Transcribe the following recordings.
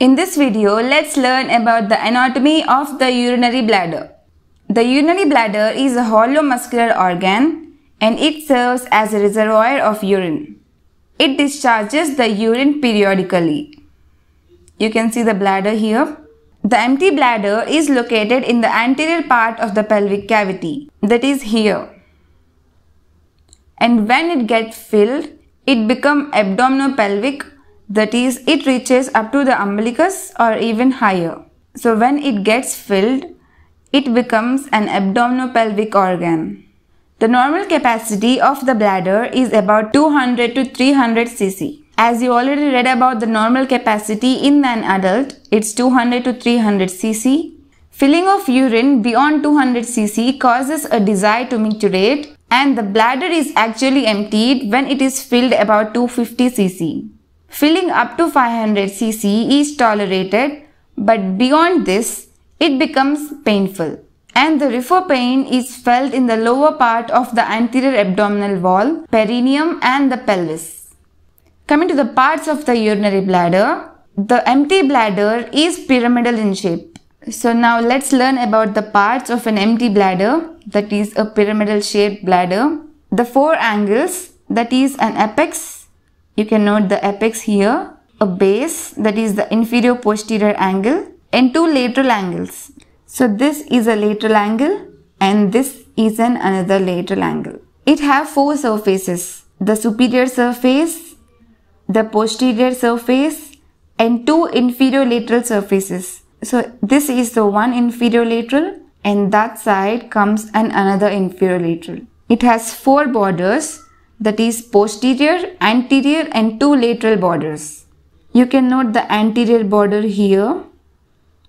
In this video, let's learn about the anatomy of the urinary bladder. The urinary bladder is a hollow muscular organ and it serves as a reservoir of urine. It discharges the urine periodically. You can see the bladder here. The empty bladder is located in the anterior part of the pelvic cavity, that is here and when it gets filled it become abdominopelvic that is it reaches up to the umbilicus or even higher so when it gets filled it becomes an abdominopelvic organ the normal capacity of the bladder is about 200 to 300 cc as you already read about the normal capacity in an adult it's 200 to 300 cc Filling of urine beyond 200 cc causes a desire to micturate and the bladder is actually emptied when it is filled about 250 cc. Filling up to 500 cc is tolerated but beyond this it becomes painful and the refer pain is felt in the lower part of the anterior abdominal wall, perineum and the pelvis. Coming to the parts of the urinary bladder, the empty bladder is pyramidal in shape so now let's learn about the parts of an empty bladder that is a pyramidal shaped bladder. The four angles that is an apex, you can note the apex here, a base that is the inferior posterior angle and two lateral angles. So this is a lateral angle and this is an another lateral angle. It have four surfaces, the superior surface, the posterior surface and two inferior lateral surfaces. So this is the one inferior lateral and that side comes an another inferior lateral. It has four borders that is posterior, anterior and two lateral borders. You can note the anterior border here.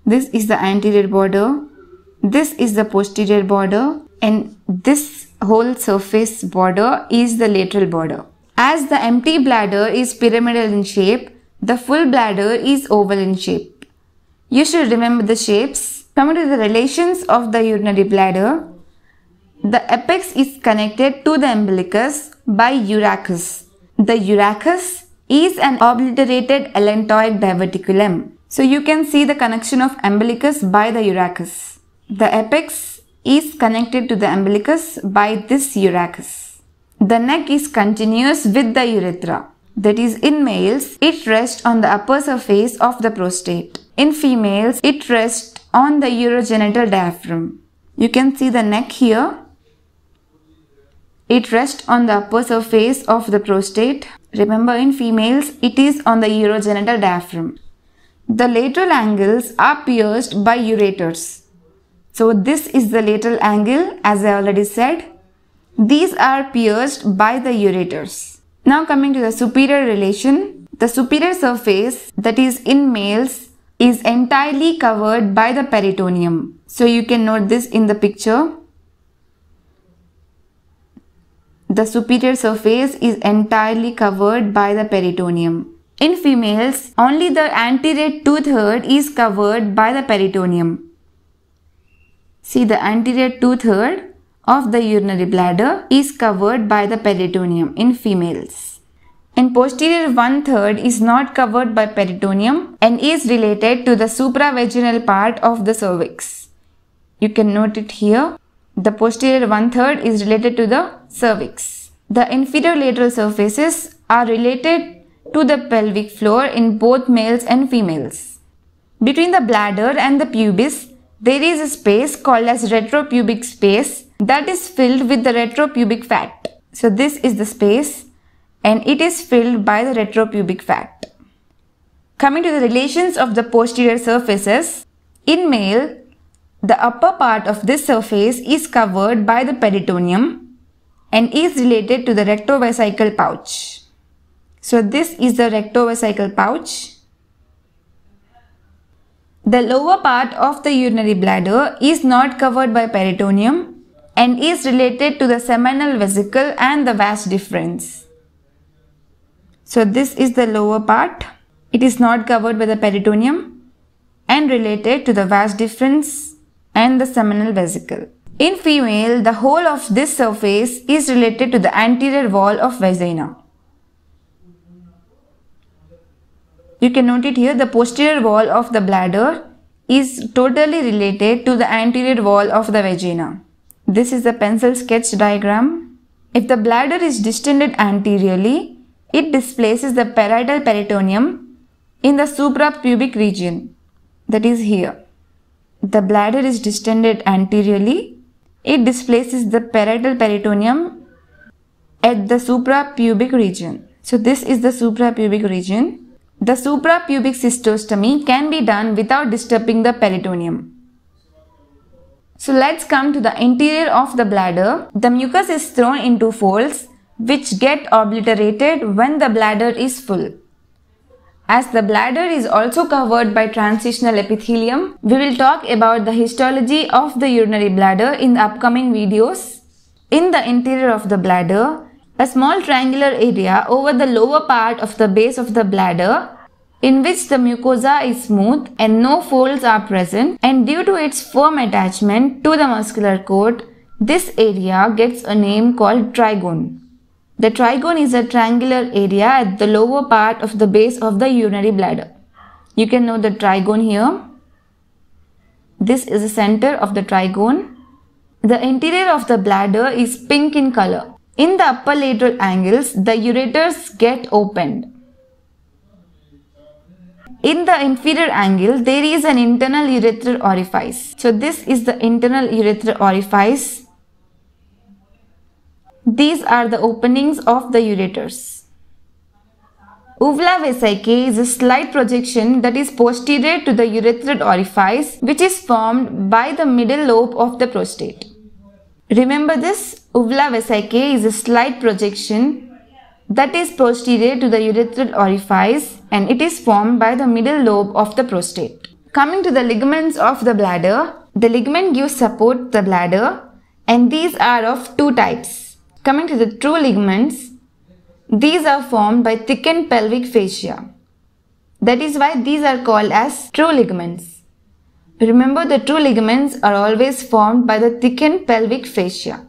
This is the anterior border. This is the posterior border and this whole surface border is the lateral border. As the empty bladder is pyramidal in shape, the full bladder is oval in shape. You should remember the shapes. Coming to the relations of the urinary bladder, the apex is connected to the umbilicus by uracus. The uracus is an obliterated allantoic diverticulum. So you can see the connection of umbilicus by the uracus. The apex is connected to the umbilicus by this uracus. The neck is continuous with the urethra. That is in males, it rests on the upper surface of the prostate. In females, it rests on the urogenital diaphragm. You can see the neck here. It rests on the upper surface of the prostate. Remember in females, it is on the urogenital diaphragm. The lateral angles are pierced by ureters. So this is the lateral angle as I already said. These are pierced by the ureters. Now coming to the superior relation. The superior surface that is in males is entirely covered by the peritoneum. So you can note this in the picture. The superior surface is entirely covered by the peritoneum. In females, only the anterior two third is covered by the peritoneum. See the anterior two third of the urinary bladder is covered by the peritoneum in females and posterior one-third is not covered by peritoneum and is related to the supravaginal part of the cervix. You can note it here. The posterior one-third is related to the cervix. The inferior lateral surfaces are related to the pelvic floor in both males and females. Between the bladder and the pubis, there is a space called as retropubic space that is filled with the retropubic fat. So this is the space and it is filled by the retropubic fat. Coming to the relations of the posterior surfaces, in male, the upper part of this surface is covered by the peritoneum and is related to the rectovesical pouch. So this is the rectovesical pouch. The lower part of the urinary bladder is not covered by peritoneum and is related to the seminal vesicle and the vas deferens. So this is the lower part. It is not covered by the peritoneum and related to the vas deferens and the seminal vesicle. In female, the whole of this surface is related to the anterior wall of vagina. You can note it here, the posterior wall of the bladder is totally related to the anterior wall of the vagina. This is the pencil sketch diagram. If the bladder is distended anteriorly, it displaces the parietal peritoneum in the suprapubic region, that is here. The bladder is distended anteriorly. It displaces the parietal peritoneum at the suprapubic region. So this is the suprapubic region. The suprapubic cystostomy can be done without disturbing the peritoneum. So let's come to the interior of the bladder. The mucus is thrown into folds which get obliterated when the bladder is full. As the bladder is also covered by transitional epithelium, we will talk about the histology of the urinary bladder in the upcoming videos. In the interior of the bladder, a small triangular area over the lower part of the base of the bladder in which the mucosa is smooth and no folds are present and due to its firm attachment to the muscular coat, this area gets a name called trigone. The trigone is a triangular area at the lower part of the base of the urinary bladder. You can know the trigone here. This is the center of the trigone. The interior of the bladder is pink in color. In the upper lateral angles, the ureters get opened. In the inferior angle, there is an internal urethral orifice. So this is the internal urethral orifice these are the openings of the ureters. Uvula vesicae is a slight projection that is posterior to the urethral orifice which is formed by the middle lobe of the prostate. Remember this, uvula vesicae is a slight projection that is posterior to the urethral orifice and it is formed by the middle lobe of the prostate. Coming to the ligaments of the bladder, the ligament gives support to the bladder and these are of two types. Coming to the true ligaments, these are formed by thickened pelvic fascia. That is why these are called as true ligaments. Remember the true ligaments are always formed by the thickened pelvic fascia.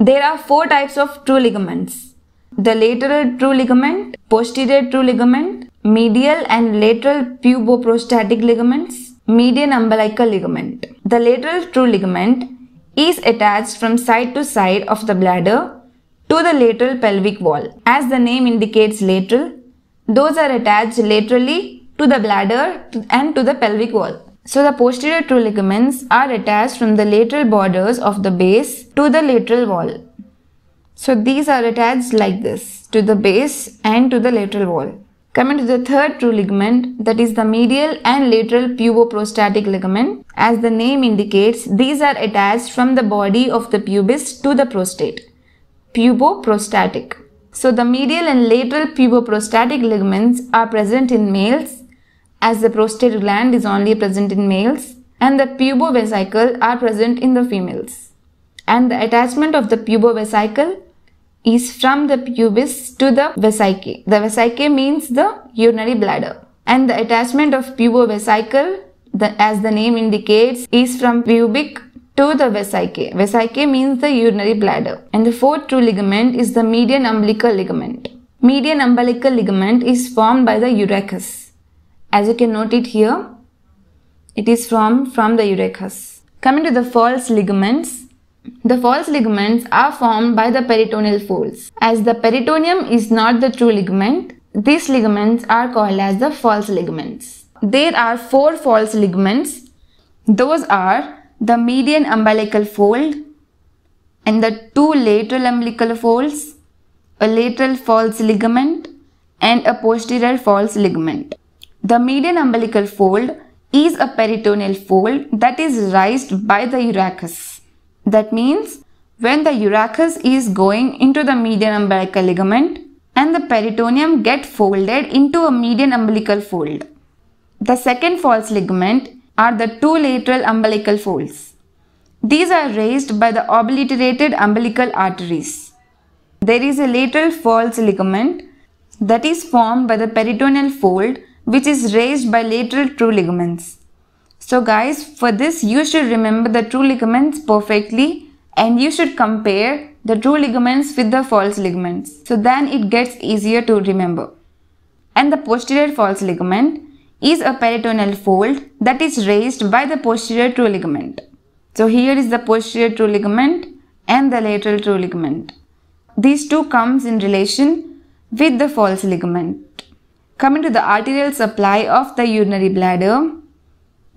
There are four types of true ligaments. The lateral true ligament, posterior true ligament, medial and lateral puboprostatic ligaments, median umbilical ligament. The lateral true ligament is attached from side to side of the bladder to the lateral pelvic wall. As the name indicates lateral, those are attached laterally to the bladder and to the pelvic wall. So the posterior true ligaments are attached from the lateral borders of the base to the lateral wall. So these are attached like this to the base and to the lateral wall. Coming to the third true ligament that is the medial and lateral puboprostatic ligament. As the name indicates, these are attached from the body of the pubis to the prostate puboprostatic. So the medial and lateral puboprostatic ligaments are present in males as the prostate gland is only present in males and the pubovesicle are present in the females. And the attachment of the pubovesicle is from the pubis to the vesicae. The vesicae means the urinary bladder. And the attachment of pubovesicle, the, as the name indicates, is from pubic to the vesicae. Vesicae means the urinary bladder. And the fourth true ligament is the median umbilical ligament. Median umbilical ligament is formed by the urethra. As you can note it here, it is from, from the urethra. Coming to the false ligaments, the false ligaments are formed by the peritoneal folds. As the peritoneum is not the true ligament, these ligaments are called as the false ligaments. There are four false ligaments. Those are the median umbilical fold and the two lateral umbilical folds, a lateral false ligament and a posterior false ligament. The median umbilical fold is a peritoneal fold that is raised by the urachus. That means when the urachus is going into the median umbilical ligament and the peritoneum get folded into a median umbilical fold. The second false ligament are the two lateral umbilical folds. These are raised by the obliterated umbilical arteries. There is a lateral false ligament that is formed by the peritoneal fold which is raised by lateral true ligaments. So guys, for this you should remember the true ligaments perfectly and you should compare the true ligaments with the false ligaments. So then it gets easier to remember. And the posterior false ligament is a peritoneal fold that is raised by the posterior true ligament. So here is the posterior true ligament and the lateral true ligament. These two comes in relation with the false ligament. Coming to the arterial supply of the urinary bladder,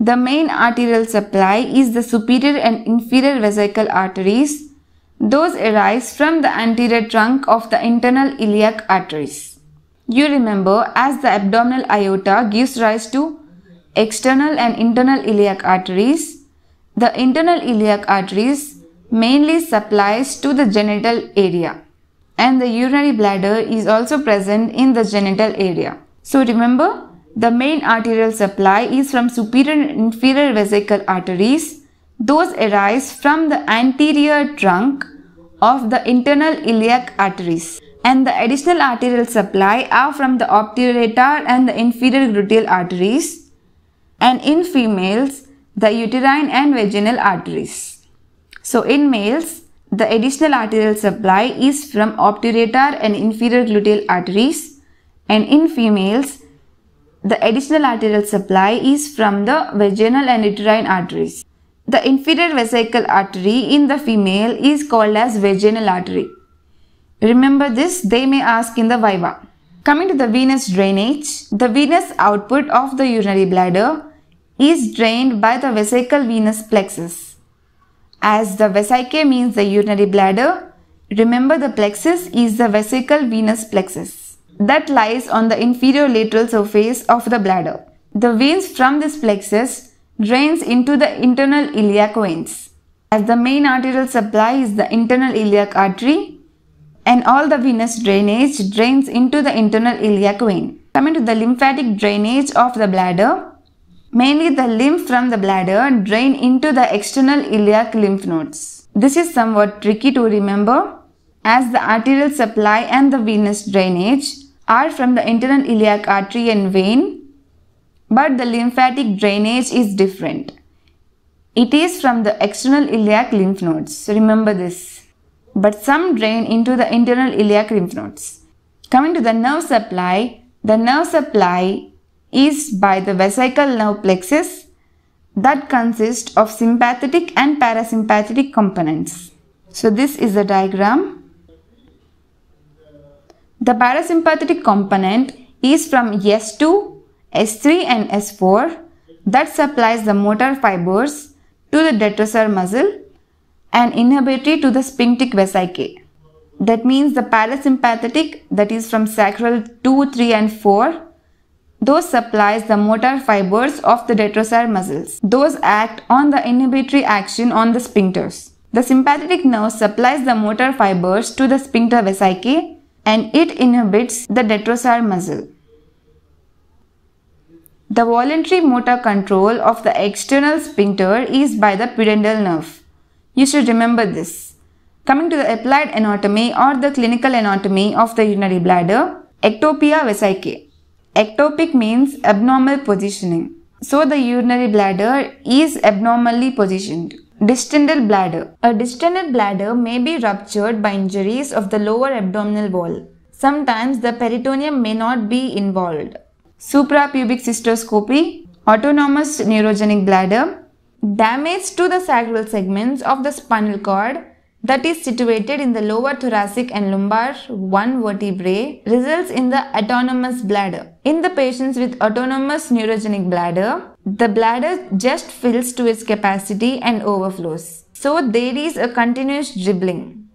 the main arterial supply is the superior and inferior vesical arteries. Those arise from the anterior trunk of the internal iliac arteries. You remember as the abdominal aorta gives rise to external and internal iliac arteries, the internal iliac arteries mainly supplies to the genital area and the urinary bladder is also present in the genital area. So remember, the main arterial supply is from superior and inferior vesical arteries. Those arise from the anterior trunk of the internal iliac arteries and the additional arterial supply are from the obturator and the inferior gluteal arteries and in females the uterine and vaginal arteries. So in males the additional arterial supply is from obturator and inferior gluteal arteries and in females the additional arterial supply is from the vaginal and uterine arteries. The inferior vesical artery in the female is called as vaginal artery. Remember this, they may ask in the Viva. Coming to the venous drainage, the venous output of the urinary bladder is drained by the vesical venous plexus. As the vesica means the urinary bladder, remember the plexus is the vesical venous plexus that lies on the inferior lateral surface of the bladder. The veins from this plexus drains into the internal iliac veins. As the main arterial supply is the internal iliac artery, and all the venous drainage drains into the internal iliac vein. Coming to the lymphatic drainage of the bladder, mainly the lymph from the bladder drain into the external iliac lymph nodes. This is somewhat tricky to remember as the arterial supply and the venous drainage are from the internal iliac artery and vein, but the lymphatic drainage is different. It is from the external iliac lymph nodes. Remember this but some drain into the internal iliac lymph nodes. Coming to the nerve supply, the nerve supply is by the vesical nerve plexus that consists of sympathetic and parasympathetic components. So this is the diagram. The parasympathetic component is from S2, S3 and S4 that supplies the motor fibers to the detrusor muscle and inhibitory to the sphinctic vesicae. That means the parasympathetic that is from sacral 2, 3 and 4 those supplies the motor fibers of the detrusor muscles. Those act on the inhibitory action on the sphincters. The sympathetic nerve supplies the motor fibers to the sphincter vesicae and it inhibits the detrusor muscle. The voluntary motor control of the external sphincter is by the pudendal nerve. You should remember this. Coming to the applied anatomy or the clinical anatomy of the urinary bladder, ectopia vesicae. Ectopic means abnormal positioning. So the urinary bladder is abnormally positioned. Distended bladder. A distended bladder may be ruptured by injuries of the lower abdominal wall. Sometimes the peritoneum may not be involved. Suprapubic cystoscopy, autonomous neurogenic bladder, damage to the sacral segments of the spinal cord that is situated in the lower thoracic and lumbar 1 vertebrae results in the autonomous bladder. In the patients with autonomous neurogenic bladder, the bladder just fills to its capacity and overflows. So there is a continuous dribbling.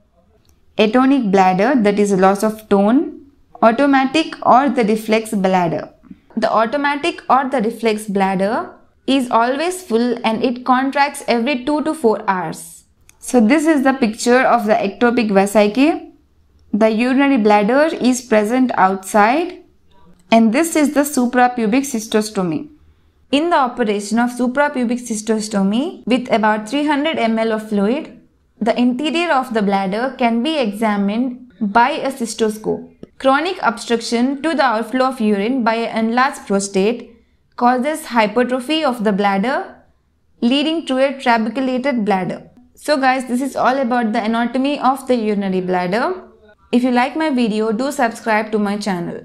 Atonic bladder that is loss of tone, automatic or the reflex bladder. The automatic or the reflex bladder is always full and it contracts every 2 to 4 hours. So this is the picture of the ectopic vesica. The urinary bladder is present outside and this is the suprapubic cystostomy. In the operation of suprapubic cystostomy with about 300 ml of fluid, the interior of the bladder can be examined by a cystoscope. Chronic obstruction to the outflow of urine by an enlarged prostate causes hypertrophy of the bladder leading to a trabeculated bladder. So guys, this is all about the anatomy of the urinary bladder. If you like my video, do subscribe to my channel.